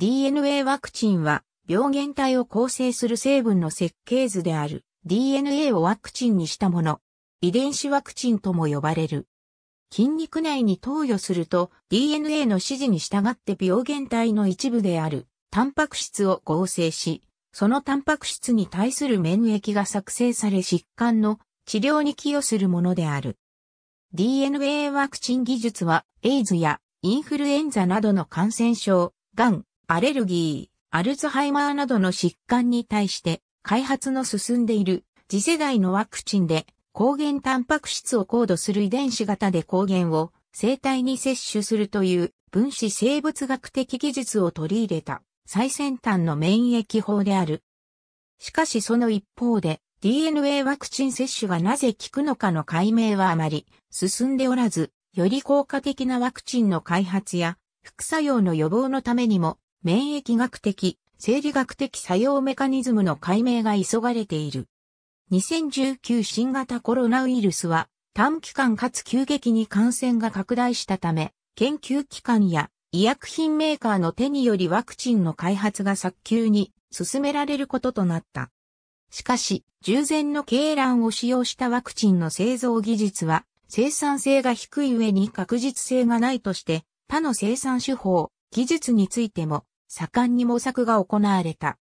DNA ワクチンは病原体を構成する成分の設計図である DNA をワクチンにしたもの。遺伝子ワクチンとも呼ばれる。筋肉内に投与すると DNA の指示に従って病原体の一部であるタンパク質を合成し、そのタンパク質に対する免疫が作成され疾患の治療に寄与するものである。DNA ワクチン技術はエイズやインフルエンザなどの感染症、癌、アレルギー、アルツハイマーなどの疾患に対して開発の進んでいる次世代のワクチンで抗原タンパク質を高度する遺伝子型で抗原を生体に摂取するという分子生物学的技術を取り入れた最先端の免疫法である。しかしその一方で DNA ワクチン接種がなぜ効くのかの解明はあまり進んでおらず、より効果的なワクチンの開発や副作用の予防のためにも免疫学的、生理学的作用メカニズムの解明が急がれている。2019新型コロナウイルスは短期間かつ急激に感染が拡大したため、研究機関や医薬品メーカーの手によりワクチンの開発が早急に進められることとなった。しかし、従前の経卵を使用したワクチンの製造技術は、生産性が低い上に確実性がないとして、他の生産手法、技術についても盛んに模索が行われた。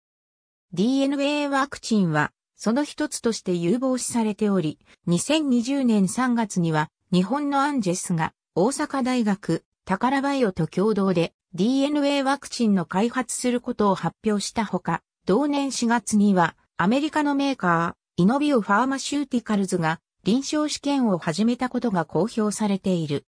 DNA ワクチンは、その一つとして有望視されており、2020年3月には、日本のアンジェスが、大阪大学、タカラバイオと共同で DNA ワクチンの開発することを発表したほか、同年4月には、アメリカのメーカー、イノビオファーマシューティカルズが、臨床試験を始めたことが公表されている。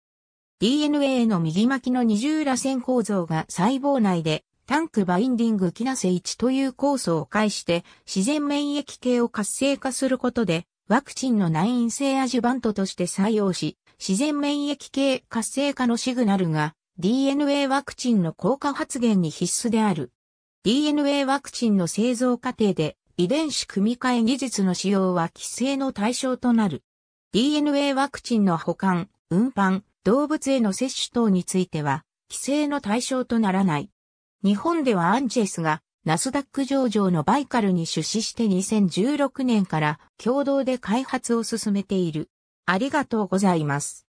DNA の右巻きの二重螺旋構造が細胞内でタンクバインディングキナセ1という酵素を介して自然免疫系を活性化することでワクチンの内因性アジュバントとして採用し自然免疫系活性化のシグナルが DNA ワクチンの効果発現に必須である。DNA ワクチンの製造過程で遺伝子組み換え技術の使用は規制の対象となる。DNA ワクチンの保管、運搬、動物への接種等については規制の対象とならない。日本ではアンチェスがナスダック上場のバイカルに出資して2016年から共同で開発を進めている。ありがとうございます。